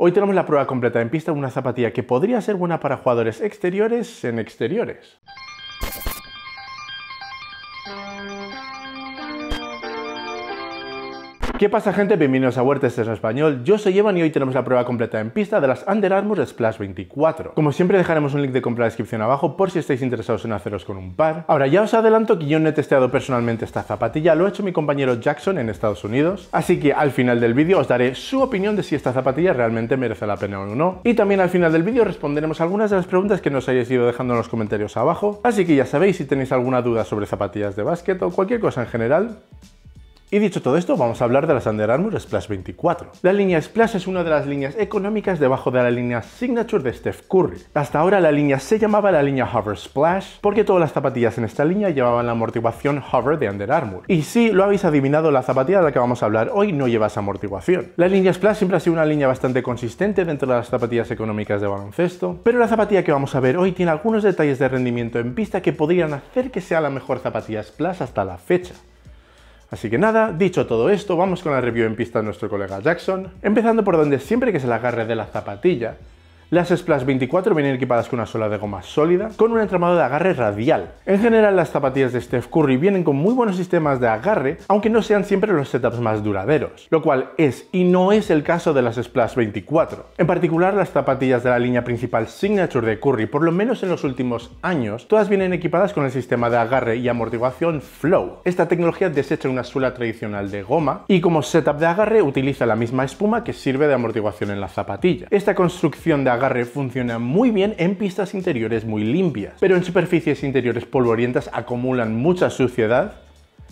Hoy tenemos la prueba completa en pista de una zapatilla que podría ser buena para jugadores exteriores en exteriores. ¿Qué pasa gente? Bienvenidos a Huertes en Español. Yo soy Evan y hoy tenemos la prueba completa en pista de las Under Armour Splash 24. Como siempre dejaremos un link de compra en la descripción abajo por si estáis interesados en haceros con un par. Ahora ya os adelanto que yo no he testeado personalmente esta zapatilla, lo ha hecho mi compañero Jackson en Estados Unidos. Así que al final del vídeo os daré su opinión de si esta zapatilla realmente merece la pena o no. Y también al final del vídeo responderemos algunas de las preguntas que nos hayáis ido dejando en los comentarios abajo. Así que ya sabéis si tenéis alguna duda sobre zapatillas de básquet o cualquier cosa en general, y dicho todo esto, vamos a hablar de las Under Armour Splash 24. La línea Splash es una de las líneas económicas debajo de la línea Signature de Steph Curry. Hasta ahora la línea se llamaba la línea Hover Splash porque todas las zapatillas en esta línea llevaban la amortiguación Hover de Under Armour. Y si lo habéis adivinado, la zapatilla de la que vamos a hablar hoy no lleva esa amortiguación. La línea Splash siempre ha sido una línea bastante consistente dentro de las zapatillas económicas de baloncesto, pero la zapatilla que vamos a ver hoy tiene algunos detalles de rendimiento en pista que podrían hacer que sea la mejor zapatilla Splash hasta la fecha. Así que nada, dicho todo esto, vamos con la review en pista de nuestro colega Jackson, empezando por donde siempre que se le agarre de la zapatilla, las Splash 24 vienen equipadas con una sola de goma sólida con un entramado de agarre radial. En general las zapatillas de Steph Curry vienen con muy buenos sistemas de agarre, aunque no sean siempre los setups más duraderos, lo cual es y no es el caso de las Splash 24. En particular las zapatillas de la línea principal Signature de Curry, por lo menos en los últimos años, todas vienen equipadas con el sistema de agarre y amortiguación Flow. Esta tecnología desecha una suela tradicional de goma y como setup de agarre utiliza la misma espuma que sirve de amortiguación en la zapatilla. Esta construcción de agarre funciona muy bien en pistas interiores muy limpias, pero en superficies interiores polvorientas acumulan mucha suciedad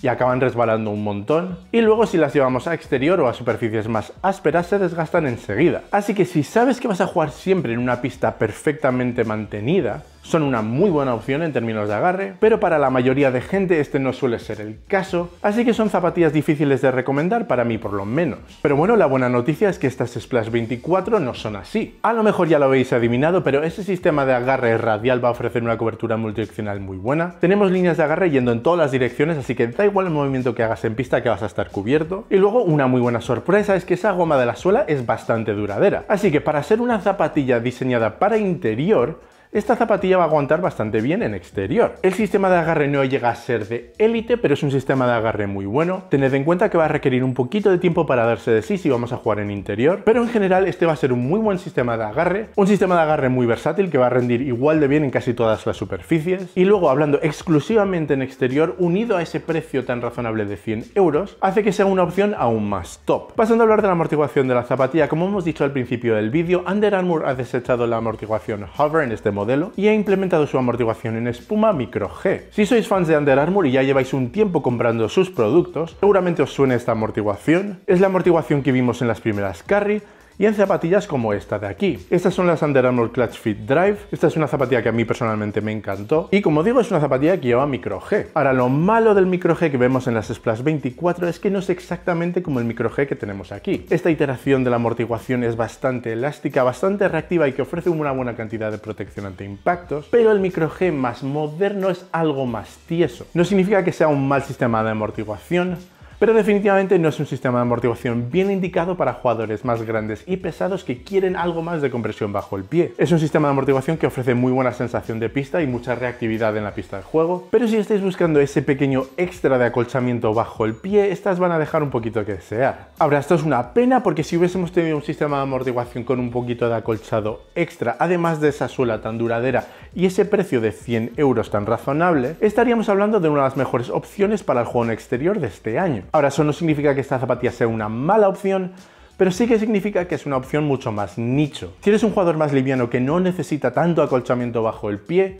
y acaban resbalando un montón, y luego si las llevamos a exterior o a superficies más ásperas se desgastan enseguida. Así que si sabes que vas a jugar siempre en una pista perfectamente mantenida, son una muy buena opción en términos de agarre, pero para la mayoría de gente este no suele ser el caso, así que son zapatillas difíciles de recomendar para mí por lo menos. Pero bueno, la buena noticia es que estas Splash 24 no son así. A lo mejor ya lo habéis adivinado, pero ese sistema de agarre radial va a ofrecer una cobertura multidireccional muy buena. Tenemos líneas de agarre yendo en todas las direcciones, así que da igual el movimiento que hagas en pista que vas a estar cubierto. Y luego una muy buena sorpresa es que esa goma de la suela es bastante duradera, así que para ser una zapatilla diseñada para interior, esta zapatilla va a aguantar bastante bien en exterior. El sistema de agarre no llega a ser de élite, pero es un sistema de agarre muy bueno. Tened en cuenta que va a requerir un poquito de tiempo para darse de sí si vamos a jugar en interior, pero en general este va a ser un muy buen sistema de agarre, un sistema de agarre muy versátil que va a rendir igual de bien en casi todas las superficies. Y luego, hablando exclusivamente en exterior, unido a ese precio tan razonable de 100 euros, hace que sea una opción aún más top. Pasando a hablar de la amortiguación de la zapatilla, como hemos dicho al principio del vídeo, Under Armour ha desechado la amortiguación Hover en este modelo y ha implementado su amortiguación en espuma micro G. Si sois fans de Under Armour y ya lleváis un tiempo comprando sus productos, seguramente os suene esta amortiguación. Es la amortiguación que vimos en las primeras Carry, y en zapatillas como esta de aquí. Estas son las Under Armour Clutch Fit Drive. Esta es una zapatilla que a mí personalmente me encantó y como digo es una zapatilla que lleva micro G. Ahora lo malo del micro G que vemos en las Splash 24 es que no es exactamente como el micro G que tenemos aquí. Esta iteración de la amortiguación es bastante elástica, bastante reactiva y que ofrece una buena cantidad de protección ante impactos, pero el micro G más moderno es algo más tieso. No significa que sea un mal sistema de amortiguación, pero definitivamente no es un sistema de amortiguación bien indicado para jugadores más grandes y pesados que quieren algo más de compresión bajo el pie. Es un sistema de amortiguación que ofrece muy buena sensación de pista y mucha reactividad en la pista de juego, pero si estáis buscando ese pequeño extra de acolchamiento bajo el pie, estas van a dejar un poquito que desear. Ahora, esto es una pena porque si hubiésemos tenido un sistema de amortiguación con un poquito de acolchado extra, además de esa suela tan duradera y ese precio de 100 euros tan razonable, estaríamos hablando de una de las mejores opciones para el juego en exterior de este año. Ahora, eso no significa que esta zapatilla sea una mala opción, pero sí que significa que es una opción mucho más nicho. Si eres un jugador más liviano que no necesita tanto acolchamiento bajo el pie,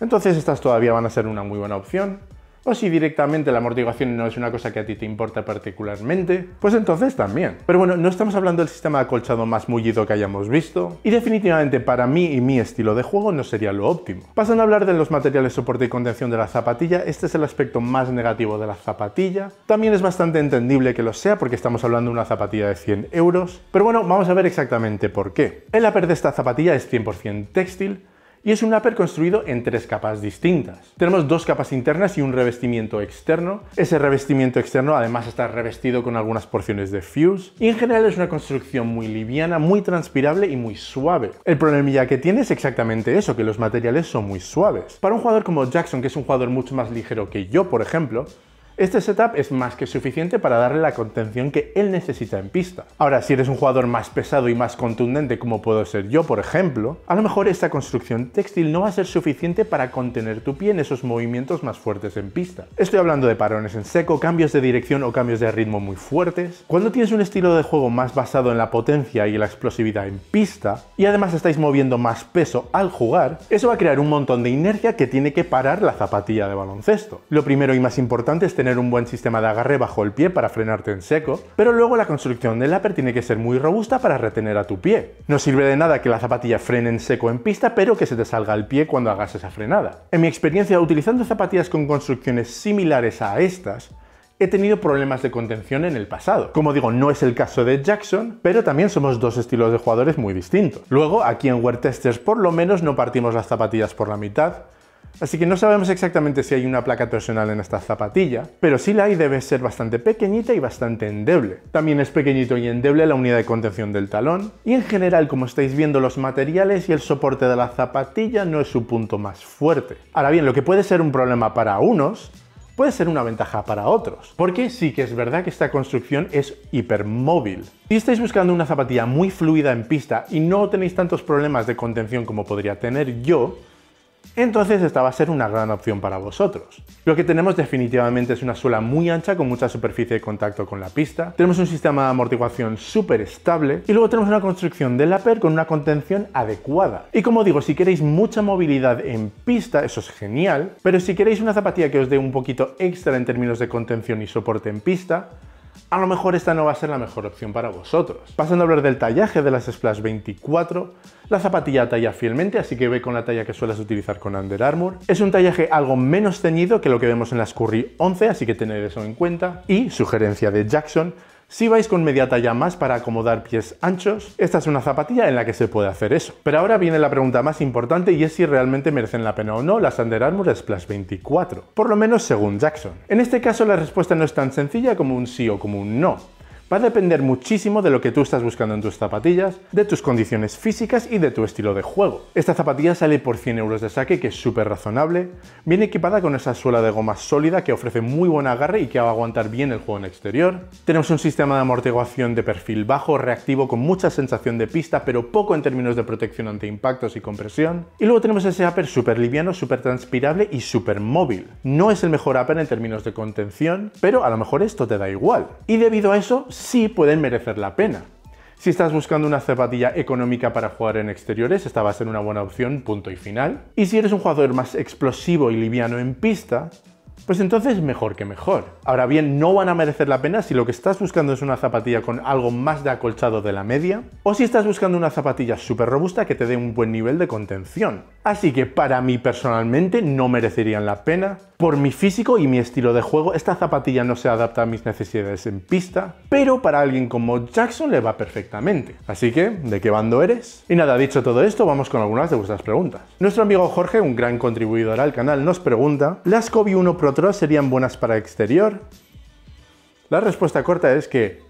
entonces estas todavía van a ser una muy buena opción, o si directamente la amortiguación no es una cosa que a ti te importa particularmente, pues entonces también. Pero bueno, no estamos hablando del sistema de acolchado más mullido que hayamos visto, y definitivamente para mí y mi estilo de juego no sería lo óptimo. Pasando a hablar de los materiales soporte y contención de la zapatilla, este es el aspecto más negativo de la zapatilla. También es bastante entendible que lo sea porque estamos hablando de una zapatilla de 100 euros, pero bueno, vamos a ver exactamente por qué. El upper de esta zapatilla es 100% textil, y es un upper construido en tres capas distintas. Tenemos dos capas internas y un revestimiento externo. Ese revestimiento externo además está revestido con algunas porciones de fuse y en general es una construcción muy liviana, muy transpirable y muy suave. El problemilla que tiene es exactamente eso, que los materiales son muy suaves. Para un jugador como Jackson, que es un jugador mucho más ligero que yo, por ejemplo, este setup es más que suficiente para darle la contención que él necesita en pista. Ahora, si eres un jugador más pesado y más contundente como puedo ser yo, por ejemplo, a lo mejor esta construcción textil no va a ser suficiente para contener tu pie en esos movimientos más fuertes en pista. Estoy hablando de parones en seco, cambios de dirección o cambios de ritmo muy fuertes. Cuando tienes un estilo de juego más basado en la potencia y la explosividad en pista, y además estáis moviendo más peso al jugar, eso va a crear un montón de inercia que tiene que parar la zapatilla de baloncesto. Lo primero y más importante es tener un buen sistema de agarre bajo el pie para frenarte en seco, pero luego la construcción del upper tiene que ser muy robusta para retener a tu pie. No sirve de nada que la zapatilla frene en seco en pista, pero que se te salga el pie cuando hagas esa frenada. En mi experiencia, utilizando zapatillas con construcciones similares a estas, he tenido problemas de contención en el pasado. Como digo, no es el caso de Jackson, pero también somos dos estilos de jugadores muy distintos. Luego, aquí en Wear Testers por lo menos no partimos las zapatillas por la mitad, Así que no sabemos exactamente si hay una placa torsional en esta zapatilla, pero si la hay debe ser bastante pequeñita y bastante endeble. También es pequeñito y endeble la unidad de contención del talón, y en general, como estáis viendo, los materiales y el soporte de la zapatilla no es su punto más fuerte. Ahora bien, lo que puede ser un problema para unos, puede ser una ventaja para otros, porque sí que es verdad que esta construcción es hipermóvil. Si estáis buscando una zapatilla muy fluida en pista y no tenéis tantos problemas de contención como podría tener yo, entonces esta va a ser una gran opción para vosotros. Lo que tenemos definitivamente es una suela muy ancha con mucha superficie de contacto con la pista, tenemos un sistema de amortiguación súper estable y luego tenemos una construcción la per con una contención adecuada. Y como digo, si queréis mucha movilidad en pista, eso es genial, pero si queréis una zapatilla que os dé un poquito extra en términos de contención y soporte en pista, a lo mejor esta no va a ser la mejor opción para vosotros. Pasando a hablar del tallaje de las Splash 24, la zapatilla talla fielmente, así que ve con la talla que sueles utilizar con Under Armour. Es un tallaje algo menos ceñido que lo que vemos en las Curry 11, así que tened eso en cuenta. Y, sugerencia de Jackson, si vais con media talla más para acomodar pies anchos, esta es una zapatilla en la que se puede hacer eso. Pero ahora viene la pregunta más importante y es si realmente merecen la pena o no las Under Armour Splash 24, por lo menos según Jackson. En este caso la respuesta no es tan sencilla como un sí o como un no. Va a depender muchísimo de lo que tú estás buscando en tus zapatillas, de tus condiciones físicas y de tu estilo de juego. Esta zapatilla sale por 100 euros de saque, que es súper razonable. Viene equipada con esa suela de goma sólida que ofrece muy buen agarre y que va a aguantar bien el juego en exterior. Tenemos un sistema de amortiguación de perfil bajo, reactivo, con mucha sensación de pista, pero poco en términos de protección ante impactos y compresión. Y luego tenemos ese upper súper liviano, súper transpirable y súper móvil. No es el mejor upper en términos de contención, pero a lo mejor esto te da igual. Y debido a eso, sí pueden merecer la pena. Si estás buscando una zapatilla económica para jugar en exteriores, esta va a ser una buena opción, punto y final. Y si eres un jugador más explosivo y liviano en pista, pues entonces mejor que mejor. Ahora bien, no van a merecer la pena si lo que estás buscando es una zapatilla con algo más de acolchado de la media, o si estás buscando una zapatilla súper robusta que te dé un buen nivel de contención. Así que para mí personalmente no merecerían la pena. Por mi físico y mi estilo de juego, esta zapatilla no se adapta a mis necesidades en pista, pero para alguien como Jackson le va perfectamente. Así que, ¿de qué bando eres? Y nada, dicho todo esto, vamos con algunas de vuestras preguntas. Nuestro amigo Jorge, un gran contribuidor al canal, nos pregunta ¿Las Kobe 1 Pro 3 serían buenas para exterior? La respuesta corta es que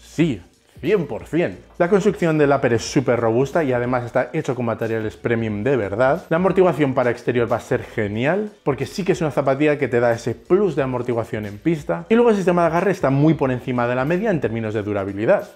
sí, 100%. La construcción del upper es súper robusta y además está hecho con materiales premium de verdad. La amortiguación para exterior va a ser genial porque sí que es una zapatilla que te da ese plus de amortiguación en pista. Y luego el sistema de agarre está muy por encima de la media en términos de durabilidad.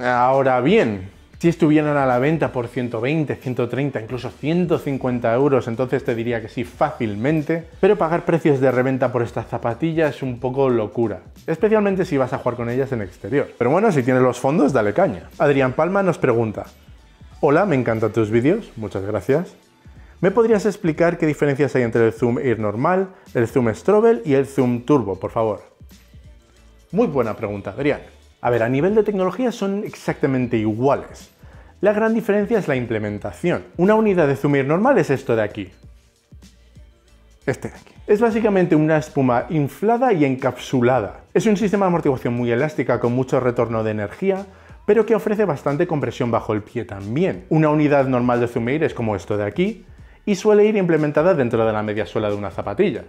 Ahora bien, si estuvieran a la venta por 120, 130, incluso 150 euros, entonces te diría que sí fácilmente, pero pagar precios de reventa por estas zapatillas es un poco locura especialmente si vas a jugar con ellas en exterior. Pero bueno, si tienes los fondos, dale caña. Adrián Palma nos pregunta, hola, me encantan tus vídeos, muchas gracias. ¿Me podrías explicar qué diferencias hay entre el zoom IR normal, el zoom strobel y el zoom turbo, por favor? Muy buena pregunta, Adrián. A ver, a nivel de tecnología son exactamente iguales. La gran diferencia es la implementación. Una unidad de zoom IR normal es esto de aquí, este de aquí. Es básicamente una espuma inflada y encapsulada. Es un sistema de amortiguación muy elástica con mucho retorno de energía, pero que ofrece bastante compresión bajo el pie también. Una unidad normal de Zumeir es como esto de aquí, y suele ir implementada dentro de la media suela de una zapatilla.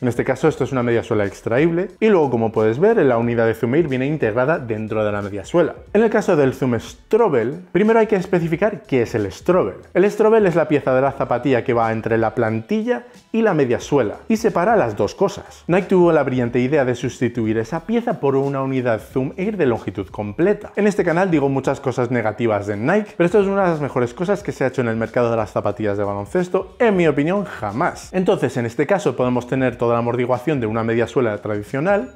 En este caso esto es una media suela extraíble y luego como puedes ver la unidad de zoom air viene integrada dentro de la media suela. En el caso del Zoom Strobel, primero hay que especificar qué es el Strobel. El Strobel es la pieza de la zapatilla que va entre la plantilla y la media suela y separa las dos cosas. Nike tuvo la brillante idea de sustituir esa pieza por una unidad Zoom Air de longitud completa. En este canal digo muchas cosas negativas de Nike, pero esto es una de las mejores cosas que se ha hecho en el mercado de las zapatillas de baloncesto, en mi opinión jamás. Entonces en este caso podemos tener todo de amortiguación de una media suela tradicional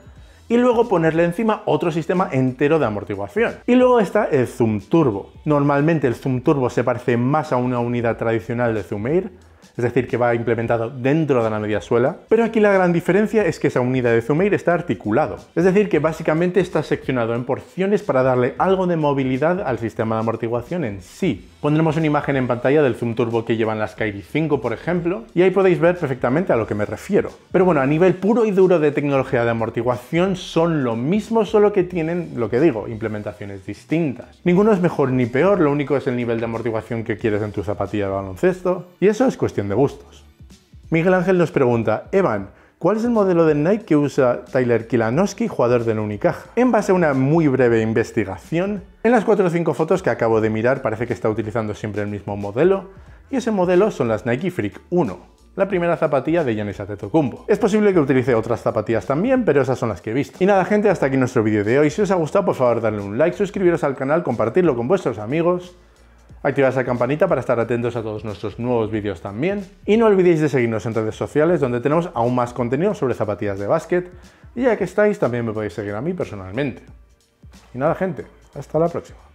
y luego ponerle encima otro sistema entero de amortiguación. Y luego está el Zoom Turbo. Normalmente el Zoom Turbo se parece más a una unidad tradicional de Zoom Air, es decir, que va implementado dentro de la media suela, pero aquí la gran diferencia es que esa unidad de zoom air está articulado, es decir, que básicamente está seccionado en porciones para darle algo de movilidad al sistema de amortiguación en sí. Pondremos una imagen en pantalla del zoom turbo que llevan las Kairi 5, por ejemplo, y ahí podéis ver perfectamente a lo que me refiero. Pero bueno, a nivel puro y duro de tecnología de amortiguación son lo mismo, solo que tienen, lo que digo, implementaciones distintas. Ninguno es mejor ni peor, lo único es el nivel de amortiguación que quieres en tu zapatilla de baloncesto, y eso es cuestión de gustos. Miguel Ángel nos pregunta, Evan, ¿Cuál es el modelo de Nike que usa Tyler Kilanowski, jugador del Unicaja? En base a una muy breve investigación, en las 4 o 5 fotos que acabo de mirar parece que está utilizando siempre el mismo modelo, y ese modelo son las Nike Freak 1, la primera zapatilla de Giannis Atetokumbo. Es posible que utilice otras zapatillas también, pero esas son las que he visto. Y nada gente, hasta aquí nuestro vídeo de hoy. Si os ha gustado, por favor, darle un like, suscribiros al canal, compartirlo con vuestros amigos, activad esa campanita para estar atentos a todos nuestros nuevos vídeos también. Y no olvidéis de seguirnos en redes sociales donde tenemos aún más contenido sobre zapatillas de básquet. Y ya que estáis, también me podéis seguir a mí personalmente. Y nada, gente, hasta la próxima.